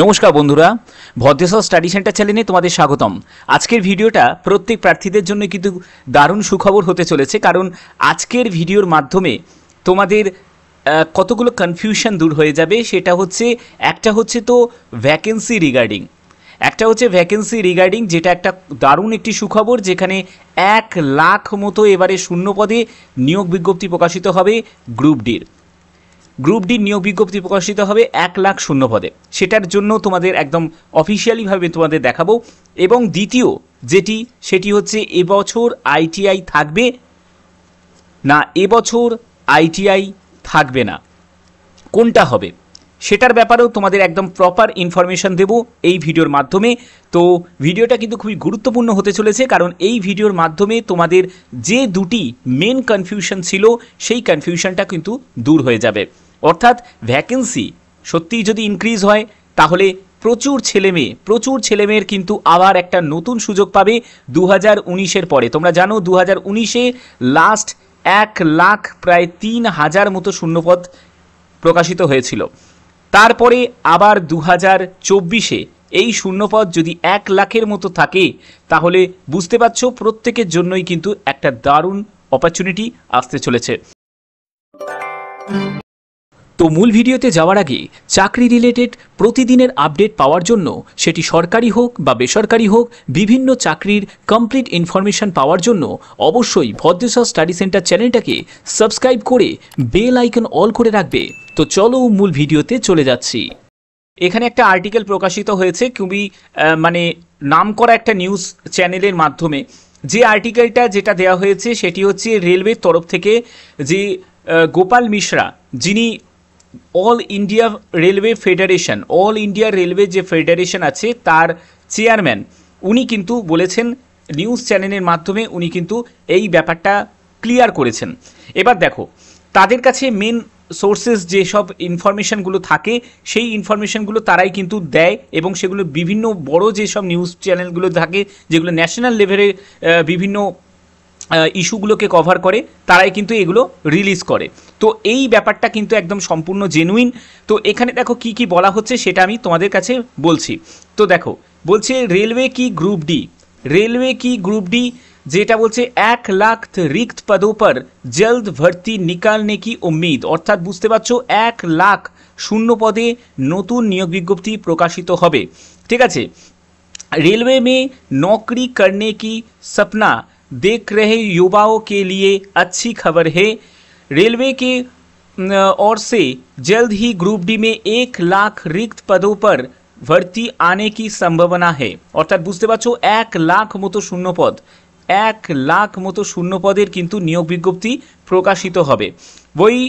নমস্কার বন্ধুরা Bhadreswar study centre চ্যানেলে তোমাদের স্বাগতম আজকের ভিডিওটা প্রত্যেক প্রার্থীদের জন্য কিন্তু দারুণ সুখবর হতে চলেছে কারণ আজকের ভিডিওর মাধ্যমে তোমাদের কতগুলো কনফিউশন দূর হয়ে যাবে সেটা হচ্ছে একটা হচ্ছে তো ভ্যাকেন্সি রিগার্ডিং একটা হচ্ছে ভ্যাকেন্সি রিগার্ডিং যেটা একটা দারুণ একটি সুখবর যেখানে এক লাখ মতো এবারে শূন্য পদে নিয়োগ বিজ্ঞপ্তি প্রকাশিত হবে গ্রুপ ডির গ্রুপ ডি নিয়োগ বিজ্ঞপ্তি প্রকাশিত হবে এক লাখ শূন্য পদে সেটার জন্য তোমাদের একদম অফিসিয়ালিভাবে তোমাদের দেখাবো এবং দ্বিতীয় যেটি সেটি হচ্ছে এবছর আইটিআই থাকবে না এবছর আইটিআই থাকবে না কোনটা হবে সেটার ব্যাপারেও তোমাদের একদম প্রপার ইনফরমেশন দেব এই ভিডিওর মাধ্যমে তো ভিডিওটা কিন্তু খুবই গুরুত্বপূর্ণ হতে চলেছে কারণ এই ভিডিওর মাধ্যমে তোমাদের যে দুটি মেন কনফিউশন ছিল সেই কনফিউশনটা কিন্তু দূর হয়ে যাবে অর্থাৎ ভ্যাকেন্সি সত্যিই যদি ইনক্রিজ হয় তাহলে প্রচুর ছেলে মেয়ে প্রচুর ছেলে মেয়ের কিন্তু আবার একটা নতুন সুযোগ পাবে দু হাজার পরে তোমরা জানো দু হাজার লাস্ট এক লাখ প্রায় তিন হাজার মতো শূন্যপদ প্রকাশিত হয়েছিল তারপরে আবার দু হাজার চব্বিশে এই শূন্যপদ যদি এক লাখের মতো থাকে তাহলে বুঝতে পারছ প্রত্যেকের জন্যই কিন্তু একটা দারুণ অপরচুনিটি আসতে চলেছে তো মূল ভিডিওতে যাওয়ার আগে চাকরি রিলেটেড প্রতিদিনের আপডেট পাওয়ার জন্য সেটি সরকারি হোক বা বেসরকারি হোক বিভিন্ন চাকরির কমপ্লিট ইনফরমেশান পাওয়ার জন্য অবশ্যই ভদ্রেশ্বর স্টাডি সেন্টার চ্যানেলটাকে সাবস্ক্রাইব করে বেল আইকন অল করে রাখবে তো চলো মূল ভিডিওতে চলে যাচ্ছি এখানে একটা আর্টিকেল প্রকাশিত হয়েছে খুবই মানে নাম করা একটা নিউজ চ্যানেলের মাধ্যমে যে আর্টিকেলটা যেটা দেওয়া হয়েছে সেটি হচ্ছে রেলওয়ের তরফ থেকে যে গোপাল মিশ্রা যিনি all India railway federation all India railway যে ফেডারেশন আছে তার চেয়ারম্যান উনি কিন্তু বলেছেন নিউজ চ্যানেলের মাধ্যমে উনি কিন্তু এই ব্যাপারটা ক্লিয়ার করেছেন এবার দেখো তাদের কাছে মেন সোর্সেস যেসব ইনফরমেশানগুলো থাকে সেই ইনফরমেশানগুলো তারাই কিন্তু দেয় এবং সেগুলো বিভিন্ন বড় যেসব নিউজ চ্যানেলগুলো থাকে যেগুলো ন্যাশনাল লেভেলে বিভিন্ন ইস্যুগুলোকে কভার করে তারাই কিন্তু এগুলো রিলিজ করে তো এই ব্যাপারটা কিন্তু একদম সম্পূর্ণ জেনুইন তো এখানে দেখো কি কি বলা হচ্ছে সেটা আমি তোমাদের কাছে বলছি তো দেখো বলছে রেলওয়ে কি গ্রুপ ডি রেলওয়ে কি গ্রুপ ডি যেটা বলছে এক লাখ রিক্ত পদো পর জলদ ভর্তি নিকালনে কি উম্মিদ অর্থাৎ বুঝতে পারছো এক লাখ শূন্য পদে নতুন নিয়োগ বিজ্ঞপ্তি প্রকাশিত হবে ঠিক আছে রেলওয়ে মে নকরি করনে কি সপনা देख रहे युवाओं के लिए अच्छी खबर है रेलवे की ओर से जल्द ही ग्रुप डी में 1 लाख रिक्त पदों पर भर्ती आने की संभावना है अर्थात বুঝতে বাছো 1 लाख মতো শূন্য পদ 1 लाख মতো শূন্য পদের কিন্তু নিয়োগ বিজ্ঞপ্তি প্রকাশিত হবে ওই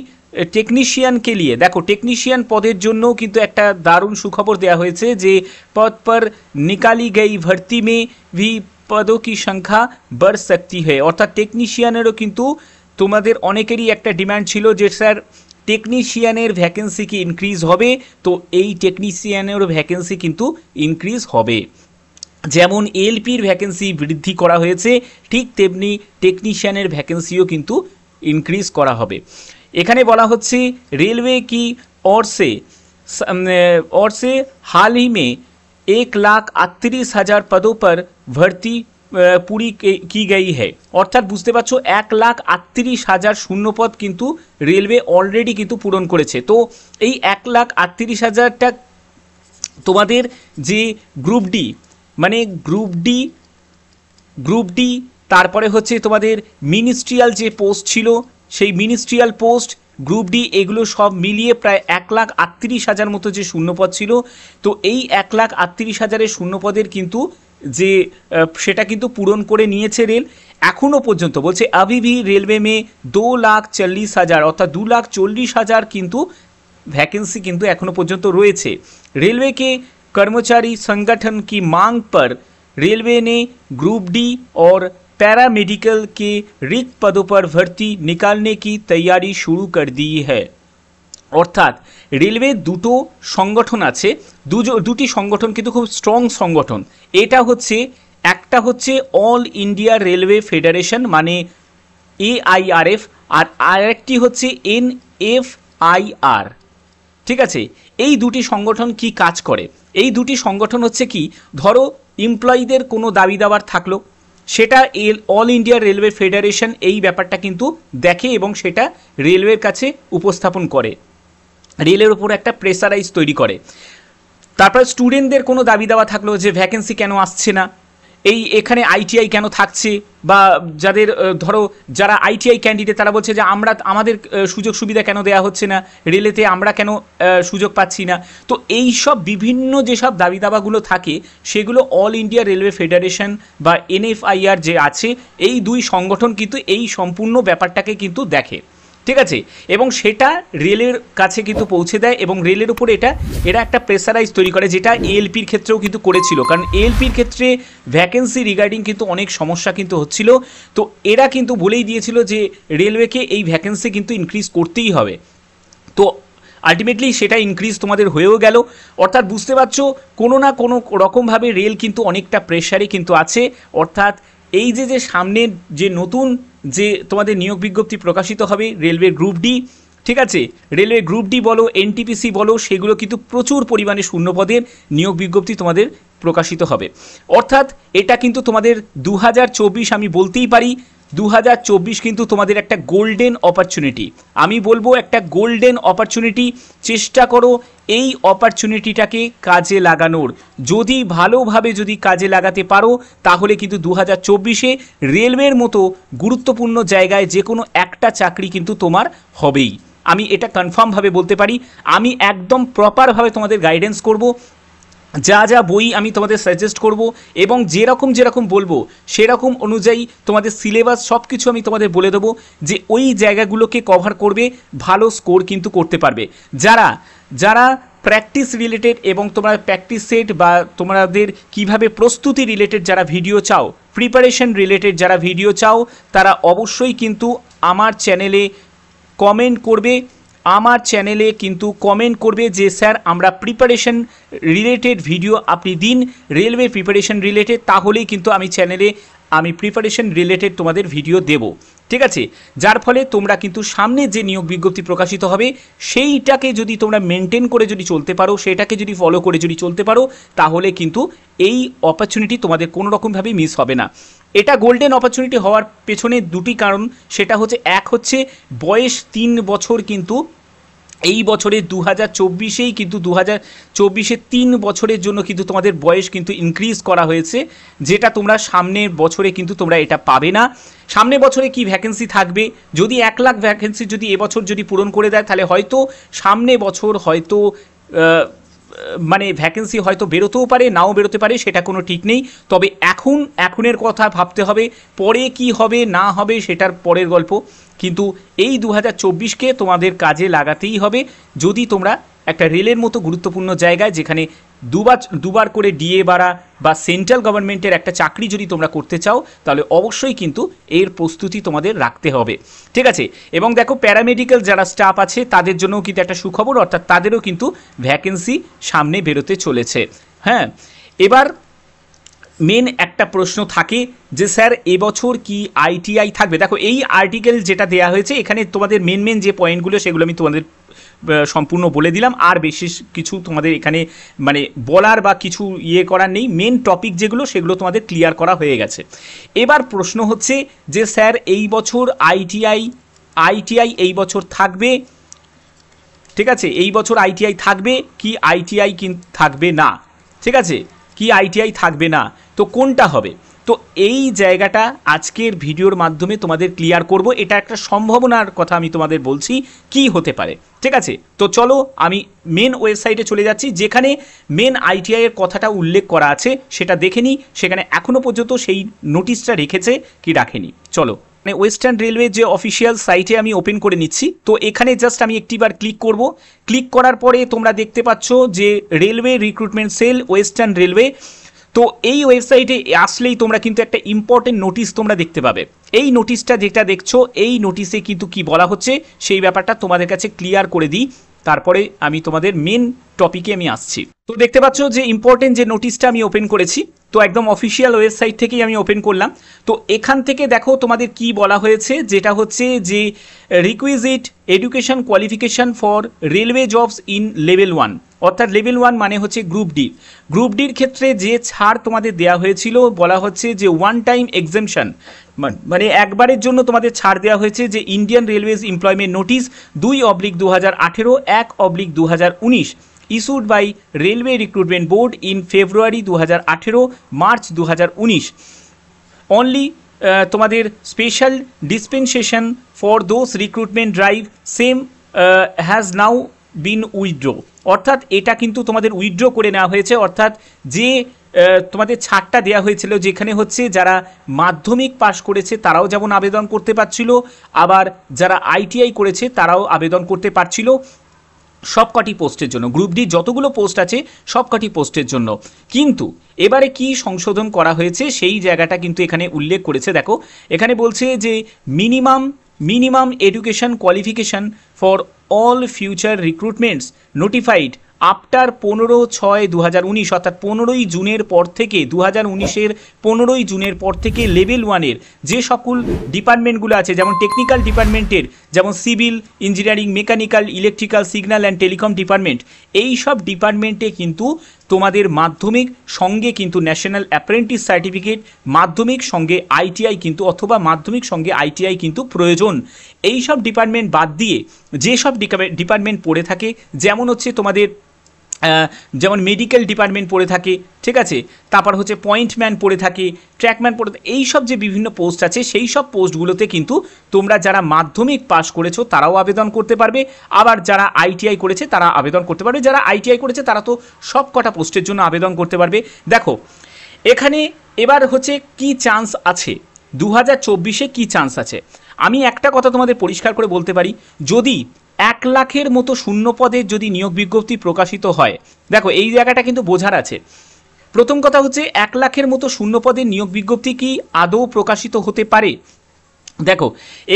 টেকনিশিয়ান কে liye দেখো টেকনিশিয়ান পদের জন্য কিন্তু একটা দারুণ সুখবর দেয়া হয়েছে যে পদ পর निकाली गई भर्ती में भी পদও কি সংখ্যা बढ़ सकती হয় অর্থাৎ টেকনিশিয়ানেরও কিন্তু তোমাদের অনেকেরই একটা ডিমান্ড ছিল যে স্যার টেকনিশিয়ানের ভ্যাকেন্সি কি ইনক্রিজ হবে তো এই টেকনিশিয়ানেরও ভ্যাকেন্সি কিন্তু ইনক্রিজ হবে যেমন এলপির ভ্যাকেন্সি বৃদ্ধি করা হয়েছে ঠিক তেমনি টেকনিশিয়ানের ভ্যাকেন্সিও কিন্তু ইনক্রিজ করা হবে এখানে বলা হচ্ছে রেলওয়ে কি और से और एक लाख আটত্রিশ হাজার পদों पर ভর্তি পুরি কি গাই হ্যায় অর্থাৎ বুঝতে পারছো এক লাখ আটত্রিশ হাজার শূন্যপদ কিন্তু রেলওয়ে অলরেডি কিন্তু পূরণ করেছে তো এই এক লাখ আটত্রিশ হাজারটা তোমাদের যে গ্রুপ ডি মানে গ্রুপ ডি গ্রুপ ডি তারপরে হচ্ছে তোমাদের মিনিস্ট্রিয়াল যে পোস্ট ছিল সেই মিনিস্ট্রিয়াল পোস্ট গ্রুপ ডি এগুলো সব মিলিয়ে প্রায় এক লাখ আটত্রিশ হাজার মতো যে শূন্যপদ ছিল তো এই এক লাখ আটত্রিশ হাজারের শূন্যপদের কিন্তু যে সেটা কিন্তু পূরণ করে নিয়েছে রেল এখনও পর্যন্ত বলছে আবিভি রেলওয়ে মে দু লাখ চল্লিশ হাজার অর্থাৎ দু লাখ চল্লিশ হাজার কিন্তু ভ্যাকেন্সি কিন্তু এখনও পর্যন্ত রয়েছে রেলওয়েকে কর্মচারী সংগঠন কি মাং পর রেলওয়ে নে গ্রুপ ডি ওর पैरामेडिकल के रिक्त पदों पर भर्ती निकालने की तैयारी शुरू कर दी है অর্থাৎ রেলওয়ে দুটো সংগঠন আছে দুজো দুটি সংগঠন কিন্তু খুব স্ট্রং সংগঠন এটা হচ্ছে একটা হচ্ছে অল ইন্ডিয়া রেলওয়ে ফেডারেশন মানে এআইআরএফ আর আরেকটি হচ্ছে এন এফ আইআর ঠিক আছে এই দুটি সংগঠন কি কাজ করে এই দুটি সংগঠন হচ্ছে কি ধরো এমপ্লয়ীদের কোনো দাবি দাবার থাকলো সেটা এল অল ইন্ডিয়া রেলওয়ে ফেডারেশন এই ব্যাপারটা কিন্তু দেখে এবং সেটা রেলওয়ের কাছে উপস্থাপন করে রেলের ওপর একটা প্রেসারাইজ তৈরি করে তারপর স্টুডেন্টদের কোনো দাবি দাওয়া থাকলো যে ভ্যাকেন্সি কেন আসছে না এই এখানে আইটিআই কেন থাকছে বা যাদের ধরো যারা আইটিআই ক্যান্ডিডেট তারা বলছে যে আমরা আমাদের সুযোগ সুবিধা কেন দেয়া হচ্ছে না রেলেতে আমরা কেন সুযোগ পাচ্ছি না তো এই সব বিভিন্ন যেসব দাবি দাবাগুলো থাকে সেগুলো অল ইন্ডিয়া রেলওয়ে ফেডারেশন বা এনএফআইআর যে আছে এই দুই সংগঠন কিন্তু এই সম্পূর্ণ ব্যাপারটাকে কিন্তু দেখে ঠিক আছে এবং সেটা রেলের কাছে কিন্তু পৌঁছে দেয় এবং রেলের উপরে এটা এরা একটা প্রেসারাইজ তৈরি করে যেটা এলপির ক্ষেত্রেও কিন্তু করেছিল কারণ এলপির ক্ষেত্রে ভ্যাকেন্সি রিগার্ডিং কিন্তু অনেক সমস্যা কিন্তু হচ্ছিল তো এরা কিন্তু বলেই দিয়েছিল যে রেলওয়েকে এই ভ্যাকেন্সি কিন্তু ইনক্রিজ করতেই হবে তো আলটিমেটলি সেটা ইনক্রিজ তোমাদের হয়েও গেল অর্থাৎ বুঝতে পারছো কোনো না কোনো রকমভাবে রেল কিন্তু অনেকটা প্রেশারে কিন্তু আছে অর্থাৎ এই যে যে সামনের যে নতুন যে তোমাদের নিয়োগ বিজ্ঞপ্তি প্রকাশিত হবে রেলওয়ে গ্রুপ ডি ঠিক আছে রেলওয়ে গ্রুপ ডি বলো এনটিপিসি বলো সেগুলো কিন্তু প্রচুর পরিমাণে শূন্যপদের নিয়োগ বিজ্ঞপ্তি তোমাদের প্রকাশিত হবে অর্থাৎ এটা কিন্তু তোমাদের দু আমি বলতেই পারি দু কিন্তু তোমাদের একটা গোল্ডেন অপরচুনিটি আমি বলবো একটা গোল্ডেন অপরচুনিটি চেষ্টা করো এই অপরচুনিটিটাকে কাজে লাগানোর যদি ভালোভাবে যদি কাজে লাগাতে পারো তাহলে কিন্তু দু হাজার চব্বিশে রেলওয়ের মতো গুরুত্বপূর্ণ জায়গায় যে কোনো একটা চাকরি কিন্তু তোমার হবেই আমি এটা কনফার্মভাবে বলতে পারি আমি একদম প্রপারভাবে তোমাদের গাইডেন্স করব যা যা বই আমি তোমাদের সাজেস্ট করব এবং যেরকম যেরকম বলবো সেরকম অনুযায়ী তোমাদের সিলেবাস সব কিছু আমি তোমাদের বলে দেবো যে ওই জায়গাগুলোকে কভার করবে ভালো স্কোর কিন্তু করতে পারবে যারা যারা প্র্যাকটিস রিলেটেড এবং তোমরা প্র্যাকটিস সেট বা তোমাদের কিভাবে প্রস্তুতি রিলেটেড যারা ভিডিও চাও প্রিপারেশন রিলেটেড যারা ভিডিও চাও তারা অবশ্যই কিন্তু আমার চ্যানেলে কমেন্ট করবে আমার চ্যানেলে কিন্তু কমেন্ট করবে যে স্যার আমরা প্রিপারেশন রিলেটেড ভিডিও আপনি দিন রেলওয়ে প্রিপারেশন রিলেটেড তাহলেই কিন্তু আমি চ্যানেলে আমি প্রিপারেশন রিলেটেড তোমাদের ভিডিও দেব ঠিক আছে যার ফলে তোমরা কিন্তু সামনে যে নিয়োগ বিজ্ঞপ্তি প্রকাশিত হবে সেইটাকে যদি তোমরা মেনটেন করে যদি চলতে পারো সেটাকে যদি ফলো করে যদি চলতে পারো তাহলে কিন্তু এই অপরচুনিটি তোমাদের কোনো রকমভাবেই মিস হবে না এটা গোল্ডেন অপরচুনিটি হওয়ার পেছনে দুটি কারণ সেটা হচ্ছে এক হচ্ছে বয়স তিন বছর কিন্তু এই বছরে দু হাজার চব্বিশেই কিন্তু দু হাজার চব্বিশে তিন বছরের জন্য কিন্তু তোমাদের বয়স কিন্তু ইনক্রিজ করা হয়েছে যেটা তোমরা সামনের বছরে কিন্তু তোমরা এটা পাবে না সামনে বছরে কি ভ্যাকেন্সি থাকবে যদি এক লাখ ভ্যাকেন্সি যদি এবছর যদি পূরণ করে দেয় তাহলে হয়তো সামনে বছর হয়তো মানে ভ্যাকেন্সি হয়তো বেরোতেও পারে নাও বেরোতে পারে সেটা কোনো ঠিক নেই তবে এখন এখনের কথা ভাবতে হবে পরে কি হবে না হবে সেটার পরের গল্প কিন্তু এই দু হাজার তোমাদের কাজে লাগাতেই হবে যদি তোমরা একটা রেলের মতো গুরুত্বপূর্ণ জায়গায় যেখানে দুবার দুবার করে ডিএ বাড়া বা সেন্ট্রাল গভর্নমেন্টের একটা চাকরি যদি তোমরা করতে চাও তাহলে অবশ্যই কিন্তু এর প্রস্তুতি তোমাদের রাখতে হবে ঠিক আছে এবং দেখো প্যারামেডিক্যাল যারা স্টাফ আছে তাদের জন্যও কিন্তু একটা সুখবর অর্থাৎ তাদেরও কিন্তু ভ্যাকেন্সি সামনে বেরোতে চলেছে হ্যাঁ এবার মেন একটা প্রশ্ন থাকে যে স্যার এবছর কি আইটিআই থাকবে দেখো এই আর্টিকেল যেটা দেয়া হয়েছে এখানে তোমাদের মেন মেন যে পয়েন্টগুলো সেগুলো আমি তোমাদের সম্পূর্ণ বলে দিলাম আর বিশেষ কিছু তোমাদের এখানে মানে বলার বা কিছু ইয়ে করার নেই মেন টপিক যেগুলো সেগুলো তোমাদের ক্লিয়ার করা হয়ে গেছে এবার প্রশ্ন হচ্ছে যে স্যার এই বছর আইটিআই আইটিআই এই বছর থাকবে ঠিক আছে এই বছর আইটিআই থাকবে কি আইটিআই থাকবে না ঠিক আছে কি আইটিআই থাকবে না তো কোনটা হবে তো এই জায়গাটা আজকের ভিডিওর মাধ্যমে তোমাদের ক্লিয়ার করব এটা একটা সম্ভাবনার কথা আমি তোমাদের বলছি কি হতে পারে ঠিক আছে তো চলো আমি মেন ওয়েবসাইটে চলে যাচ্ছি যেখানে মেন আইটিআই এর কথাটা উল্লেখ করা আছে সেটা দেখে নিই সেখানে এখনও পর্যন্ত সেই নোটিশটা রেখেছে কি রাখেনি চলো মানে ওয়েস্টার্ন রেলওয়ে যে অফিসিয়াল সাইটে আমি ওপেন করে নিচ্ছি তো এখানে জাস্ট আমি একটিবার ক্লিক করব ক্লিক করার পরে তোমরা দেখতে পাচ্ছ যে railway recruitment cell western railway তো এই ওয়েবসাইটে আসলেই তোমরা কিন্তু একটা ইম্পর্টেন্ট নোটিশ তোমরা দেখতে পাবে এই নোটিশটা যেটা দেখছো এই নোটিশে কিন্তু কি বলা হচ্ছে সেই ব্যাপারটা তোমাদের কাছে ক্লিয়ার করে দিই তারপরে আমি তোমাদের মেন টপিকে আমি আসছি তো দেখতে পাচ্ছ যে ইম্পর্টেন্ট যে নোটিশটা আমি ওপেন করেছি তো একদম অফিসিয়াল ওয়েবসাইট থেকেই আমি ওপেন করলাম তো এখান থেকে দেখো তোমাদের কি বলা হয়েছে যেটা হচ্ছে যে requisite education qualification for railway jobs in level one অর্থাৎ লেভেল ওয়ান মানে হচ্ছে গ্রুপ ডি গ্রুপ ডির ক্ষেত্রে যে ছাড় তোমাদের দেওয়া হয়েছিল বলা হচ্ছে যে ওয়ান টাইম এক্সেমশন মানে একবারের জন্য তোমাদের ছাড় দেওয়া হয়েছে যে ইন্ডিয়ান রেলওয়েজ এমপ্লয়মেন্ট নোটিশ দুই অবলিক দু হাজার আঠেরো এক অবলিক দু হাজার উনিশ issued by railway recruitment board in February দু হাজার আঠেরো মার্চ দু হাজার উনিশ অনলি তোমাদের special dispensation for those recruitment drive same has now been withdraw অর্থাৎ এটা কিন্তু তোমাদের উইথড্র করে নেওয়া হয়েছে অর্থাৎ যে তোমাদের ছাড়টা দেয়া হয়েছিল যেখানে হচ্ছে যারা মাধ্যমিক পাশ করেছে তারাও যেমন আবেদন করতে পারছিল আবার যারা আইটিআই করেছে তারাও আবেদন করতে পারছিল সবকটি পোস্টের জন্য গ্রুপ ডি যতগুলো পোস্ট আছে সবকটি পোস্টের জন্য কিন্তু এবারে কি সংশোধন করা হয়েছে সেই জায়গাটা কিন্তু এখানে উল্লেখ করেছে দেখো এখানে বলছে যে minimum minimum education qualification for all future recruitments notified after পনেরো ছয় দু হাজার উনিশ অর্থাৎ পনেরোই জুনের পর থেকে দু হাজার উনিশের পনেরোই জুনের পর থেকে লেভেল ওয়ানের যে সকল ডিপার্টমেন্টগুলো আছে যেমন টেকনিক্যাল ডিপার্টমেন্টের যেমন civil engineering mechanical electrical signal and telecom department এই সব ডিপার্টমেন্টে কিন্তু তোমাদের মাধ্যমিক সঙ্গে কিন্তু ন্যাশনাল অ্যাপ্রেন্টিস সার্টিফিকেট মাধ্যমিক সঙ্গে আইটিআই কিন্তু অথবা মাধ্যমিক সঙ্গে আইটিআই কিন্তু প্রয়োজন এই সব ডিপার্টমেন্ট বাদ দিয়ে যেসব ডিপার্টমেন্ট পড়ে থাকে যেমন হচ্ছে তোমাদের যেমন মেডিকেল ডিপার্টমেন্ট পড়ে থাকে ঠিক আছে তারপর হচ্ছে পয়েন্টম্যান পড়ে থাকে ট্র্যাকম্যান পড়ে এই সব যে বিভিন্ন পোস্ট আছে সেই সব পোস্টগুলোতে কিন্তু তোমরা যারা মাধ্যমিক পাশ করেছো তারাও আবেদন করতে পারবে আবার যারা আইটিআই করেছে তারা আবেদন করতে পারবে যারা আইটিআই করেছে তারা তো সব কটা পোস্টের জন্য আবেদন করতে পারবে দেখো এখানে এবার হচ্ছে কি চান্স আছে দু হাজার চব্বিশে কী চান্স আছে আমি একটা কথা তোমাদের পরিষ্কার করে বলতে পারি যদি এক লাখের মতো শূন্য পদের যদি নিয়োগ বিজ্ঞপ্তি প্রকাশিত হয় দেখো এই জায়গাটা কিন্তু বোঝার আছে প্রথম কথা হচ্ছে এক লাখের মতো শূন্য পদের নিয়োগ বিজ্ঞপ্তি কি আদৌ প্রকাশিত হতে পারে দেখো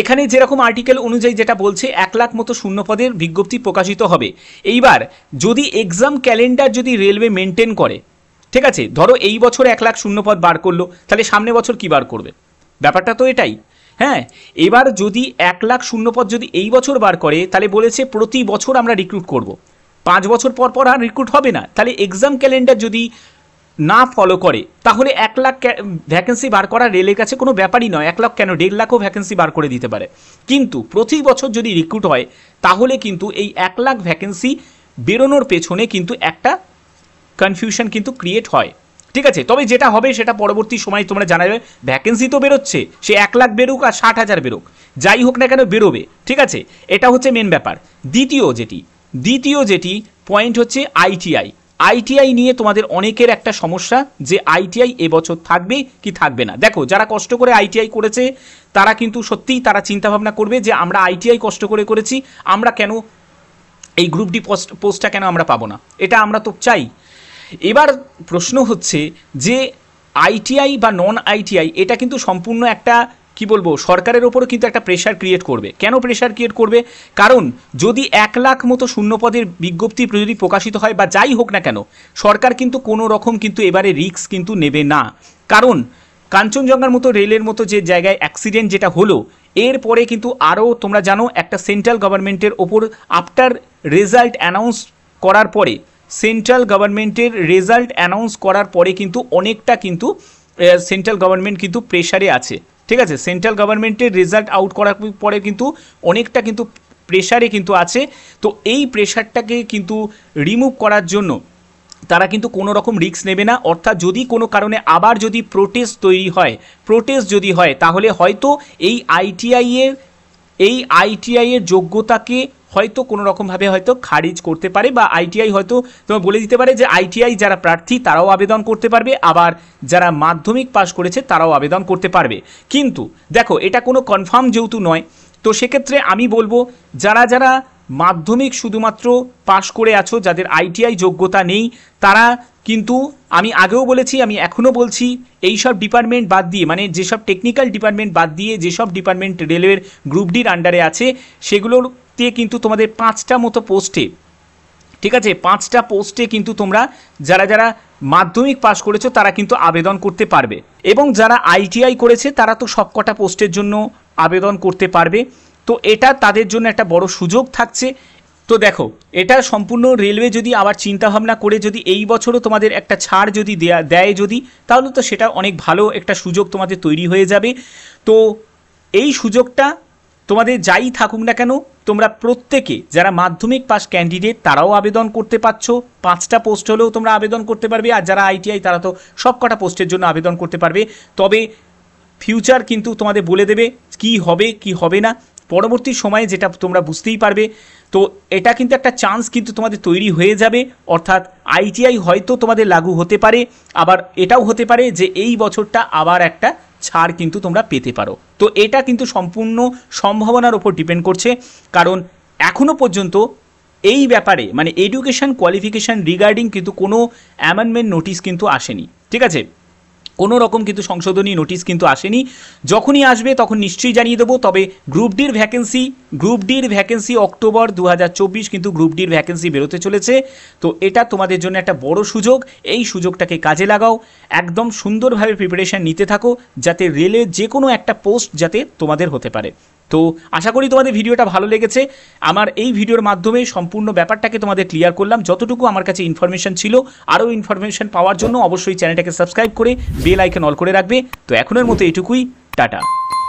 এখানে যেরকম আর্টিকেল অনুযায়ী যেটা বলছে এক লাখ মতো শূন্য পদের বিজ্ঞপ্তি প্রকাশিত হবে এইবার যদি এক্সাম ক্যালেন্ডার যদি রেলওয়ে মেনটেন করে ঠিক আছে ধরো এই বছর এক লাখ শূন্য পদ বার করলো তাহলে সামনে বছর কি বার করবে ব্যাপারটা তো এটাই হ্যাঁ এবার যদি এক লাখ শূন্য পদ যদি এই বছর বার করে তাহলে বলেছে প্রতি বছর আমরা রিক্রুট করব। পাঁচ বছর পর পর আর রিক্রুট হবে না তাহলে এক্সাম ক্যালেন্ডার যদি না ফলো করে তাহলে এক লাখ ভ্যাকেন্সি বার করা রেলের কাছে কোনো ব্যাপারই নয় এক লাখ কেন দেড় লাখও ভ্যাকেন্সি বার করে দিতে পারে কিন্তু প্রতি বছর যদি রিক্রুট হয় তাহলে কিন্তু এই এক লাখ ভ্যাকেন্সি বেরোনোর পেছনে কিন্তু একটা কনফিউশন কিন্তু ক্রিয়েট হয় ঠিক আছে তবে যেটা হবে সেটা পরবর্তী সময় তোমরা জানাবে ভ্যাকেন্সি তো বেরোচ্ছে সে এক লাখ বেরুক আর ষাট হাজার বেরোক যাই হোক না কেন বেরোবে ঠিক আছে এটা হচ্ছে মেন ব্যাপার দ্বিতীয় যেটি দ্বিতীয় যেটি পয়েন্ট হচ্ছে আইটিআই আইটিআই নিয়ে তোমাদের অনেকের একটা সমস্যা যে আইটিআই এবছর থাকবে কি থাকবে না দেখো যারা কষ্ট করে আইটিআই করেছে তারা কিন্তু সত্যিই তারা চিন্তাভাবনা করবে যে আমরা আইটিআই কষ্ট করে করেছি আমরা কেন এই গ্রুপ ডি পোস্টটা কেন আমরা পাবো না এটা আমরা তো চাই এবার প্রশ্ন হচ্ছে যে আইটিআই বা নন আইটিআই এটা কিন্তু সম্পূর্ণ একটা কি বলবো সরকারের ওপরও কিন্তু একটা প্রেশার ক্রিয়েট করবে কেন প্রেশার ক্রিয়েট করবে কারণ যদি এক লাখ মতো শূন্যপদের বিজ্ঞপ্তি যদি প্রকাশিত হয় বা যাই হোক না কেন সরকার কিন্তু কোনো রকম কিন্তু এবারে রিক্স কিন্তু নেবে না কারণ কাঞ্চনজঙ্ঘার মতো রেলের মতো যে জায়গায় অ্যাক্সিডেন্ট যেটা হলো এরপরে কিন্তু আরও তোমরা জানো একটা সেন্ট্রাল গভর্নমেন্টের ওপর আফটার রেজাল্ট অ্যানাউন্স করার পরে সেন্ট্রাল গভর্নমেন্টের রেজাল্ট অ্যানাউন্স করার পরে কিন্তু অনেকটা কিন্তু সেন্ট্রাল গভর্নমেন্ট কিন্তু প্রেশারে আছে ঠিক আছে সেন্ট্রাল গভর্নমেন্টের রেজাল্ট আউট করার পরে কিন্তু অনেকটা কিন্তু প্রেশারে কিন্তু আছে তো এই প্রেশারটাকে কিন্তু রিমুভ করার জন্য তারা কিন্তু কোনো রকম রিস্ক নেবে না অর্থাৎ যদি কোনো কারণে আবার যদি প্রোটেস্ট তৈরি হয় প্রোটেস্ট যদি হয় তাহলে হয়তো এই আইটিআইয়ের এই আইটিআইয়ের যোগ্যতাকে হয়তো কোনো রকমভাবে হয়তো খারিজ করতে পারে বা আইটিআই হয়তো তোমার বলে দিতে পারে যে আইটিআই যারা প্রার্থী তারাও আবেদন করতে পারবে আবার যারা মাধ্যমিক পাশ করেছে তারাও আবেদন করতে পারবে কিন্তু দেখো এটা কোনো কনফার্ম যেহেতু নয় তো সেক্ষেত্রে আমি বলবো যারা যারা মাধ্যমিক শুধুমাত্র পাশ করে আছো যাদের আইটিআই যোগ্যতা নেই তারা কিন্তু আমি আগেও বলেছি আমি এখনও বলছি এই সব ডিপার্টমেন্ট বাদ দিয়ে মানে যেসব টেকনিক্যাল ডিপার্টমেন্ট বাদ দিয়ে যেসব ডিপার্টমেন্ট রেলওয়ের গ্রুপ ডির আন্ডারে আছে সেগুলোর তে কিন্তু তোমাদের পাঁচটা মতো পোস্টে ঠিক আছে পাঁচটা পোস্টে কিন্তু তোমরা যারা যারা মাধ্যমিক পাস করেছো তারা কিন্তু আবেদন করতে পারবে এবং যারা আইটিআই করেছে তারা তো সবকটা পোস্টের জন্য আবেদন করতে পারবে তো এটা তাদের জন্য একটা বড় সুযোগ থাকছে তো দেখো এটা সম্পূর্ণ রেলওয়ে যদি আবার চিন্তাভাবনা করে যদি এই বছরও তোমাদের একটা ছাড় যদি দেয়া দেয় যদি তাহলে তো সেটা অনেক ভালো একটা সুযোগ তোমাদের তৈরি হয়ে যাবে তো এই সুযোগটা তোমাদের যাই থাকুক না কেন তোমরা প্রত্যেকে যারা মাধ্যমিক পাস ক্যান্ডিডেট তারাও আবেদন করতে পারছ পাঁচটা পোস্ট হলেও তোমরা আবেদন করতে পারবে আর যারা আইটিআই তারা তো সব কটা পোস্টের জন্য আবেদন করতে পারবে তবে ফিউচার কিন্তু তোমাদের বলে দেবে কি হবে কি হবে না পরবর্তী সময়ে যেটা তোমরা বুঝতেই পারবে তো এটা কিন্তু একটা চান্স কিন্তু তোমাদের তৈরি হয়ে যাবে অর্থাৎ আইটিআই হয়তো তোমাদের লাগু হতে পারে আবার এটাও হতে পারে যে এই বছরটা আবার একটা ছাড় কিন্তু তোমরা পেতে পারো তো এটা কিন্তু সম্পূর্ণ সম্ভাবনার ওপর ডিপেন্ড করছে কারণ এখনও পর্যন্ত এই ব্যাপারে মানে এডুকেশন কোয়ালিফিকেশান রিগার্ডিং কিন্তু কোনো অ্যামেন্ডমেন্ট নোটিশ কিন্তু আসেনি ঠিক আছে কোনো রকম কিন্তু সংশোধনী নোটিশ কিন্তু আসেনি যখনই আসবে তখন নিশ্চয়ই জানিয়ে দেবো তবে গ্রুপ ডির ভ্যাকেন্সি গ্রুপ ডির ভ্যাকেন্সি অক্টোবর দু কিন্তু গ্রুপ ডির ভ্যাকেন্সি বেরোতে চলেছে তো এটা তোমাদের জন্য একটা বড় সুযোগ এই সুযোগটাকে কাজে লাগাও একদম সুন্দরভাবে প্রিপারেশান নিতে থাকো যাতে রেলে যে কোনো একটা পোস্ট যাতে তোমাদের হতে পারে তো আশা করি তোমাদের ভিডিওটা ভালো লেগেছে আমার এই ভিডিওর মাধ্যমে সম্পূর্ণ ব্যাপারটাকে তোমাদের ক্লিয়ার করলাম যতটুকু আমার কাছে ইনফরমেশন ছিল আরও ইনফরমেশন পাওয়ার জন্য অবশ্যই চ্যানেলটাকে সাবস্ক্রাইব করে বেল আইকন অল করে রাখবে তো এখনের মতো এটুকুই টাটা